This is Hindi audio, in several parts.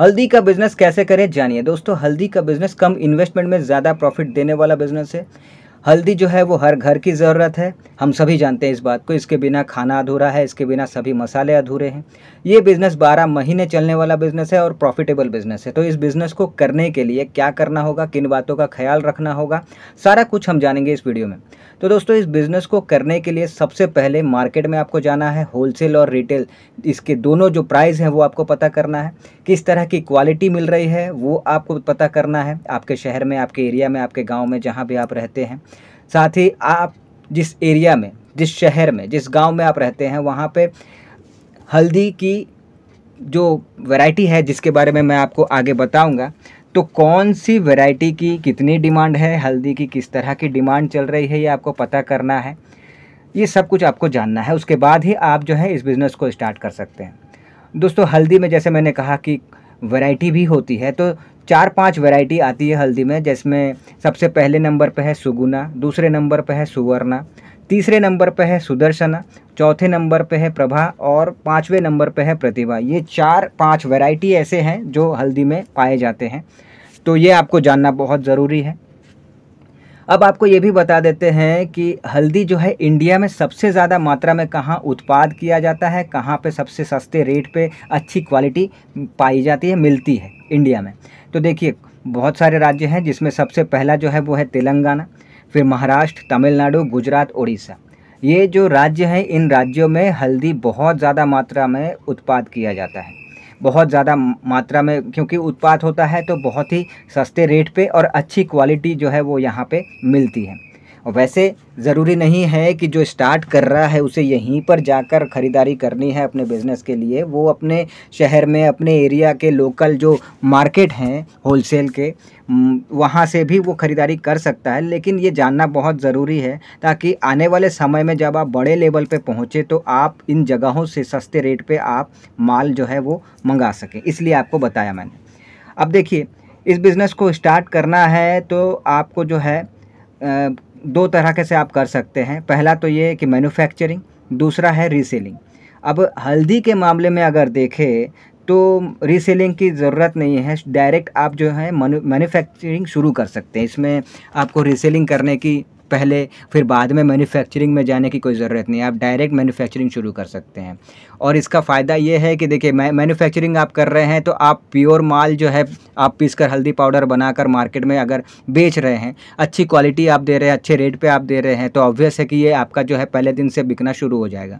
हल्दी का बिजनेस कैसे करें जानिए दोस्तों हल्दी का बिजनेस कम इन्वेस्टमेंट में ज़्यादा प्रॉफिट देने वाला बिजनेस है हल्दी जो है वो हर घर की ज़रूरत है हम सभी जानते हैं इस बात को इसके बिना खाना अधूरा है इसके बिना सभी मसाले अधूरे हैं ये बिज़नेस 12 महीने चलने वाला बिज़नेस है और प्रॉफिटेबल बिज़नेस है तो इस बिज़नेस को करने के लिए क्या करना होगा किन बातों का ख्याल रखना होगा सारा कुछ हम जानेंगे इस वीडियो में तो दोस्तों इस बिज़नेस को करने के लिए सबसे पहले मार्केट में आपको जाना है होलसेल और रिटेल इसके दोनों जो प्राइस हैं वो आपको पता करना है किस तरह की क्वालिटी मिल रही है वो आपको पता करना है आपके शहर में आपके एरिया में आपके गाँव में जहाँ भी आप रहते हैं साथ ही आप जिस एरिया में जिस शहर में जिस गांव में आप रहते हैं वहाँ पे हल्दी की जो वैरायटी है जिसके बारे में मैं आपको आगे बताऊंगा तो कौन सी वैरायटी की कितनी डिमांड है हल्दी की किस तरह की डिमांड चल रही है ये आपको पता करना है ये सब कुछ आपको जानना है उसके बाद ही आप जो है इस बिज़नेस को स्टार्ट कर सकते हैं दोस्तों हल्दी में जैसे मैंने कहा कि वैरायटी भी होती है तो चार पांच वैरायटी आती है हल्दी में जिसमें सबसे पहले नंबर पर है सुगुना दूसरे नंबर पर है सुवर्णा तीसरे नंबर पर है सुदर्शना चौथे नंबर पर है प्रभा और पाँचवें नंबर पर है प्रतिभा ये चार पाँच वैरायटी ऐसे हैं जो हल्दी में पाए जाते हैं तो ये आपको जानना बहुत ज़रूरी है अब आपको ये भी बता देते हैं कि हल्दी जो है इंडिया में सबसे ज़्यादा मात्रा में कहाँ उत्पाद किया जाता है कहाँ पे सबसे सस्ते रेट पे अच्छी क्वालिटी पाई जाती है मिलती है इंडिया में तो देखिए बहुत सारे राज्य हैं जिसमें सबसे पहला जो है वो है तेलंगाना फिर महाराष्ट्र तमिलनाडु गुजरात उड़ीसा ये जो राज्य हैं इन राज्यों में हल्दी बहुत ज़्यादा मात्रा में उत्पाद किया जाता है बहुत ज़्यादा मात्रा में क्योंकि उत्पाद होता है तो बहुत ही सस्ते रेट पे और अच्छी क्वालिटी जो है वो यहाँ पे मिलती है वैसे ज़रूरी नहीं है कि जो स्टार्ट कर रहा है उसे यहीं पर जाकर ख़रीदारी करनी है अपने बिज़नेस के लिए वो अपने शहर में अपने एरिया के लोकल जो मार्केट हैं होलसेल के वहाँ से भी वो ख़रीदारी कर सकता है लेकिन ये जानना बहुत ज़रूरी है ताकि आने वाले समय में जब आप बड़े लेवल पे पहुँचे तो आप इन जगहों से सस्ते रेट पे आप माल जो है वो मंगा सकें इसलिए आपको बताया मैंने अब देखिए इस बिज़नेस को स्टार्ट करना है तो आपको जो है आ, दो तरह के से आप कर सकते हैं पहला तो ये कि मैन्युफैक्चरिंग दूसरा है रीसेलिंग अब हल्दी के मामले में अगर देखें तो रीसेलिंग की ज़रूरत नहीं है डायरेक्ट आप जो है मैन्युफैक्चरिंग शुरू कर सकते हैं इसमें आपको रीसेलिंग करने की पहले फिर बाद में मैन्युफैक्चरिंग में जाने की कोई ज़रूरत नहीं आप डायरेक्ट मैन्युफैक्चरिंग शुरू कर सकते हैं और इसका फ़ायदा ये है कि देखिए मैन्युफैक्चरिंग आप कर रहे हैं तो आप प्योर माल जो है आप पीस कर हल्दी पाउडर बनाकर मार्केट में अगर बेच रहे हैं अच्छी क्वालिटी आप दे रहे हैं अच्छे रेट पर आप दे रहे हैं तो ऑब्वियस है कि ये आपका जो है पहले दिन से बिकना शुरू हो जाएगा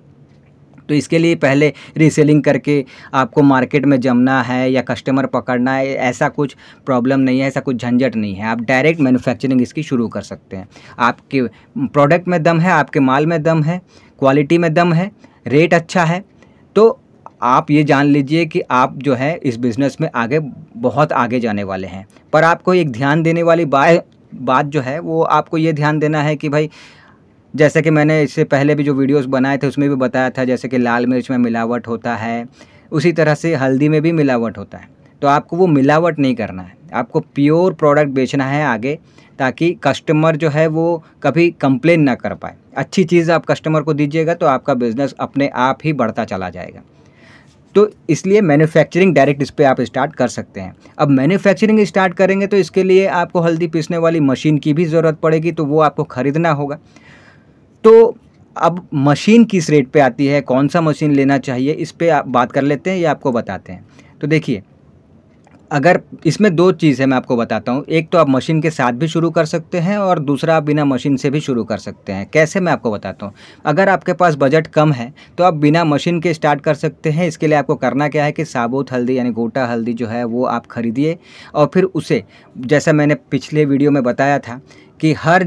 तो इसके लिए पहले रीसेलिंग करके आपको मार्केट में जमना है या कस्टमर पकड़ना है ऐसा कुछ प्रॉब्लम नहीं है ऐसा कुछ झंझट नहीं है आप डायरेक्ट मैन्युफैक्चरिंग इसकी शुरू कर सकते हैं आपके प्रोडक्ट में दम है आपके माल में दम है क्वालिटी में दम है रेट अच्छा है तो आप ये जान लीजिए कि आप जो है इस बिज़नेस में आगे बहुत आगे जाने वाले हैं पर आपको एक ध्यान देने वाली बात बात जो है वो आपको ये ध्यान देना है कि भाई जैसे कि मैंने इससे पहले भी जो वीडियोस बनाए थे उसमें भी बताया था जैसे कि लाल मिर्च में मिलावट होता है उसी तरह से हल्दी में भी मिलावट होता है तो आपको वो मिलावट नहीं करना है आपको प्योर प्रोडक्ट बेचना है आगे ताकि कस्टमर जो है वो कभी कंप्लेन ना कर पाए अच्छी चीज़ आप कस्टमर को दीजिएगा तो आपका बिज़नेस अपने आप ही बढ़ता चला जाएगा तो इसलिए मैन्युफैक्चरिंग डायरेक्ट इस पर आप स्टार्ट कर सकते हैं अब मैन्युफैक्चरिंग स्टार्ट करेंगे तो इसके लिए आपको हल्दी पीसने वाली मशीन की भी ज़रूरत पड़ेगी तो वो आपको ख़रीदना होगा तो अब मशीन किस रेट पे आती है कौन सा मशीन लेना चाहिए इस पर आप बात कर लेते हैं या आपको बताते हैं तो देखिए अगर इसमें दो चीज़ है मैं आपको बताता हूँ एक तो आप मशीन के साथ भी शुरू कर सकते हैं और दूसरा आप बिना मशीन से भी शुरू कर सकते हैं कैसे मैं आपको बताता हूँ अगर आपके पास बजट कम है तो आप बिना मशीन के स्टार्ट कर सकते हैं इसके लिए आपको करना क्या है कि साबुत हल्दी यानी गोटा हल्दी जो है वो आप खरीदिए और फिर उसे जैसा मैंने पिछले वीडियो में बताया था कि हर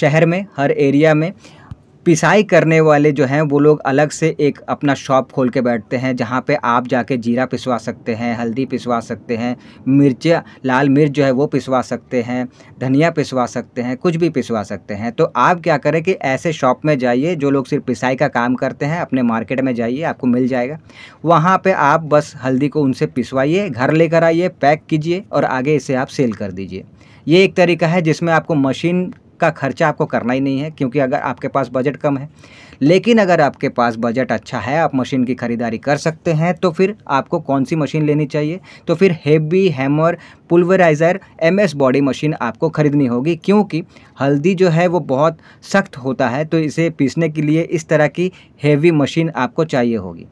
शहर में हर एरिया में पिसाई करने वाले जो हैं वो लोग अलग से एक अपना शॉप खोल के बैठते हैं जहाँ पे आप जाके जीरा पिसवा सकते हैं हल्दी पिसवा सकते हैं मिर्च लाल मिर्च जो है वो पिसवा सकते हैं धनिया पिसवा सकते हैं कुछ भी पिसवा सकते हैं तो आप क्या करें कि ऐसे शॉप में जाइए जो लोग सिर्फ पिसाई का काम करते हैं अपने मार्केट में जाइए आपको मिल जाएगा वहाँ पर आप बस हल्दी को उनसे पिसवाइए घर लेकर आइए पैक कीजिए और आगे इसे आप सेल कर दीजिए ये एक तरीका है जिसमें आपको मशीन का खर्चा आपको करना ही नहीं है क्योंकि अगर आपके पास बजट कम है लेकिन अगर आपके पास बजट अच्छा है आप मशीन की ख़रीदारी कर सकते हैं तो फिर आपको कौन सी मशीन लेनी चाहिए तो फिर heavy hammer pulveriser MS body machine आपको ख़रीदनी होगी क्योंकि हल्दी जो है वो बहुत सख्त होता है तो इसे पीसने के लिए इस तरह की हेवी मशीन आपको चाहिए होगी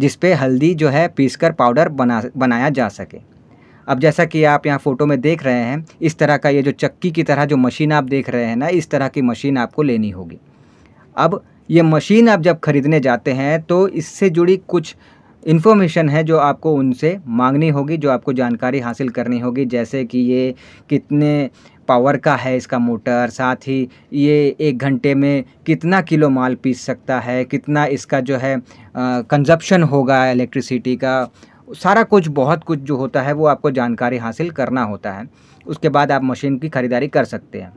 जिसपे हल्दी जो है पीसकर पाउडर बना बनाया जा सके अब जैसा कि आप यहाँ फ़ोटो में देख रहे हैं इस तरह का ये जो चक्की की तरह जो मशीन आप देख रहे हैं ना इस तरह की मशीन आपको लेनी होगी अब ये मशीन आप जब ख़रीदने जाते हैं तो इससे जुड़ी कुछ इन्फॉर्मेशन है जो आपको उनसे मांगनी होगी जो आपको जानकारी हासिल करनी होगी जैसे कि ये कितने पावर का है इसका मोटर साथ ही ये एक घंटे में कितना किलो माल पीस सकता है कितना इसका जो है कंजप्शन होगा इलेक्ट्रिसिटी का सारा कुछ बहुत कुछ जो होता है वो आपको जानकारी हासिल करना होता है उसके बाद आप मशीन की ख़रीदारी कर सकते हैं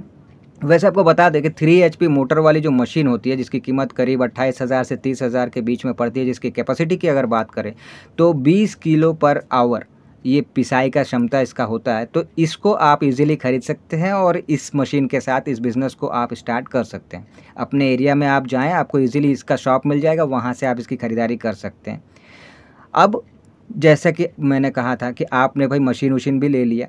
वैसे आपको बता दें कि थ्री एच मोटर वाली जो मशीन होती है जिसकी कीमत करीब अट्ठाईस हज़ार से तीस हज़ार के बीच में पड़ती है जिसकी कैपेसिटी की अगर बात करें तो बीस किलो पर आवर ये पिसाई का क्षमता इसका होता है तो इसको आप इजीली खरीद सकते हैं और इस मशीन के साथ इस बिज़नेस को आप स्टार्ट कर सकते हैं अपने एरिया में आप जाएँ आपको ईज़िली इसका शॉप मिल जाएगा वहाँ से आप इसकी ख़रीदारी कर सकते हैं अब जैसा कि मैंने कहा था कि आपने भाई मशीन वशीन भी ले लिया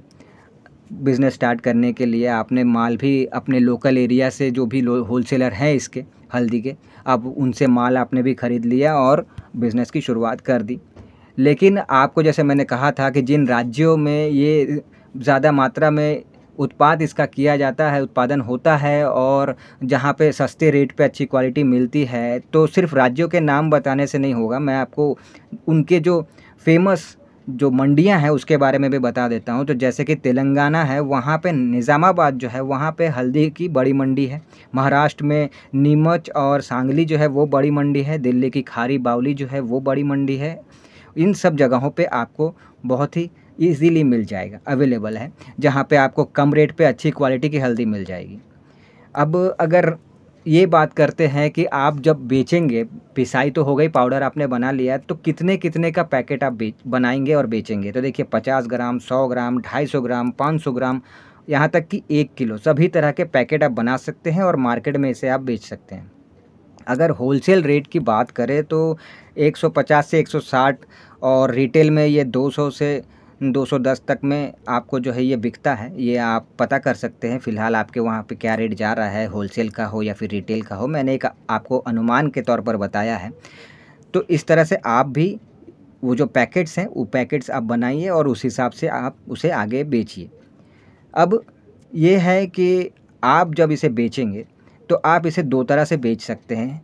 बिज़नेस स्टार्ट करने के लिए आपने माल भी अपने लोकल एरिया से जो भी होलसेलर हैं इसके हल्दी के अब उनसे माल आपने भी ख़रीद लिया और बिज़नेस की शुरुआत कर दी लेकिन आपको जैसे मैंने कहा था कि जिन राज्यों में ये ज़्यादा मात्रा में उत्पाद इसका किया जाता है उत्पादन होता है और जहाँ पे सस्ते रेट पे अच्छी क्वालिटी मिलती है तो सिर्फ राज्यों के नाम बताने से नहीं होगा मैं आपको उनके जो फेमस जो मंडियां हैं उसके बारे में भी बता देता हूँ तो जैसे कि तेलंगाना है वहाँ पे निज़ामाबाद जो है वहाँ पे हल्दी की बड़ी मंडी है महाराष्ट्र में नीमच और सांगली जो है वो बड़ी मंडी है दिल्ली की खारी बावली जो है वो बड़ी मंडी है इन सब जगहों पे आपको बहुत ही ईजीली मिल जाएगा अवेलेबल है जहाँ पर आपको कम रेट पर अच्छी क्वालिटी की हल्दी मिल जाएगी अब अगर ये बात करते हैं कि आप जब बेचेंगे पिसाई तो हो गई पाउडर आपने बना लिया तो कितने कितने का पैकेट आप बेच बनाएंगे और बेचेंगे तो देखिए पचास ग्राम सौ ग्राम ढाई सौ ग्राम पाँच सौ ग्राम यहाँ तक कि एक किलो सभी तरह के पैकेट आप बना सकते हैं और मार्केट में इसे आप बेच सकते हैं अगर होलसेल रेट की बात करें तो 150 से 160 और रिटेल में ये 200 से 210 तक में आपको जो है ये बिकता है ये आप पता कर सकते हैं फ़िलहाल आपके वहाँ पे क्या रेट जा रहा है होलसेल का हो या फिर रिटेल का हो मैंने एक आपको अनुमान के तौर पर बताया है तो इस तरह से आप भी वो जो पैकेट्स हैं वो पैकेट्स आप बनाइए और उस हिसाब से आप उसे आगे बेचिए अब ये है कि आप जब इसे बेचेंगे तो आप इसे दो तरह से बेच सकते हैं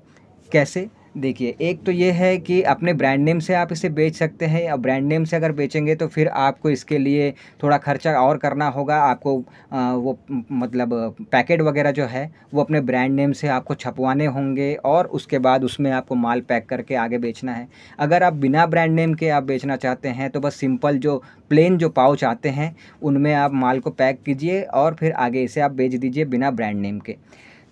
कैसे देखिए एक तो ये है कि अपने ब्रांड नेम से आप इसे बेच सकते हैं और ब्रांड नेम से अगर बेचेंगे तो फिर आपको इसके लिए थोड़ा खर्चा और करना होगा आपको वो मतलब पैकेट वगैरह जो है वो अपने ब्रांड नेम से आपको छपवाने होंगे और उसके बाद उसमें आपको माल पैक करके आगे बेचना है अगर आप बिना ब्रांड नेम के आप बेचना चाहते हैं तो बस सिंपल जो प्लेन जो पाउच आते हैं उनमें आप माल को पैक कीजिए और फिर आगे इसे आप बेच दीजिए बिना ब्रांड नेम के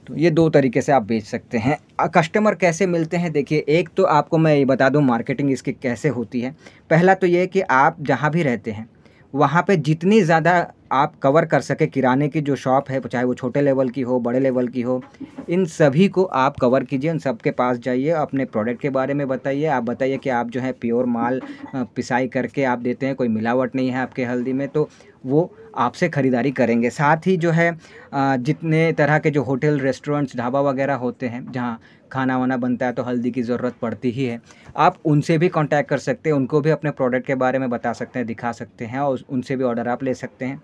तो ये दो तरीके से आप बेच सकते हैं कस्टमर कैसे मिलते हैं देखिए एक तो आपको मैं ये बता दूं मार्केटिंग इसकी कैसे होती है पहला तो ये कि आप जहाँ भी रहते हैं वहाँ पे जितनी ज़्यादा आप कवर कर सके किराने की जो शॉप है चाहे वो छोटे लेवल की हो बड़े लेवल की हो इन सभी को आप कवर कीजिए उन सब के पास जाइए अपने प्रोडक्ट के बारे में बताइए आप बताइए कि आप जो है प्योर माल पिसाई करके आप देते हैं कोई मिलावट नहीं है आपके हल्दी में तो वो आपसे ख़रीदारी करेंगे साथ ही जो है जितने तरह के जो होटल रेस्टोरेंट्स ढाबा वगैरह होते हैं जहाँ खाना वाना बनता है तो हल्दी की ज़रूरत पड़ती ही है आप उनसे भी कॉन्टैक्ट कर सकते हैं उनको भी अपने प्रोडक्ट के बारे में बता सकते हैं दिखा सकते हैं और उनसे भी ऑर्डर आप ले सकते हैं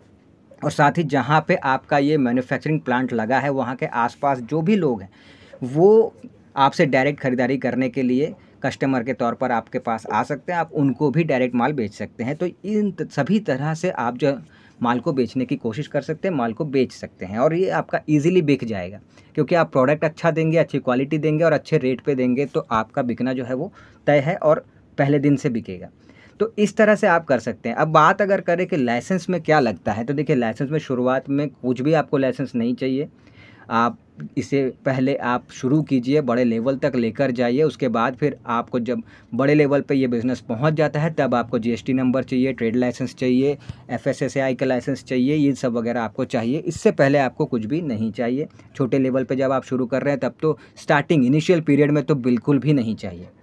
और साथ ही जहाँ पे आपका ये मैन्युफैक्चरिंग प्लांट लगा है वहाँ के आसपास जो भी लोग हैं वो आपसे डायरेक्ट ख़रीदारी करने के लिए कस्टमर के तौर पर आपके पास आ सकते हैं आप उनको भी डायरेक्ट माल बेच सकते हैं तो इन सभी तरह से आप जो माल को बेचने की कोशिश कर सकते हैं माल को बेच सकते हैं और ये आपका ईजिली बिक जाएगा क्योंकि आप प्रोडक्ट अच्छा देंगे अच्छी क्वालिटी देंगे और अच्छे रेट पर देंगे तो आपका बिकना जो है वो तय है और पहले दिन से बिकेगा तो इस तरह से आप कर सकते हैं अब बात अगर करें कि लाइसेंस में क्या लगता है तो देखिए लाइसेंस में शुरुआत में कुछ भी आपको लाइसेंस नहीं चाहिए आप इसे पहले आप शुरू कीजिए बड़े लेवल तक लेकर जाइए उसके बाद फिर आपको जब बड़े लेवल पे ये बिज़नेस पहुंच जाता है तब आपको जीएसटी नंबर चाहिए ट्रेड लाइसेंस चाहिए एफएसएसएआई का लाइसेंस चाहिए ये सब वगैरह आपको चाहिए इससे पहले आपको कुछ भी नहीं चाहिए छोटे लेवल पर जब आप शुरू कर रहे हैं तब तो स्टार्टिंग इनिशियल पीरियड में तो बिल्कुल भी नहीं चाहिए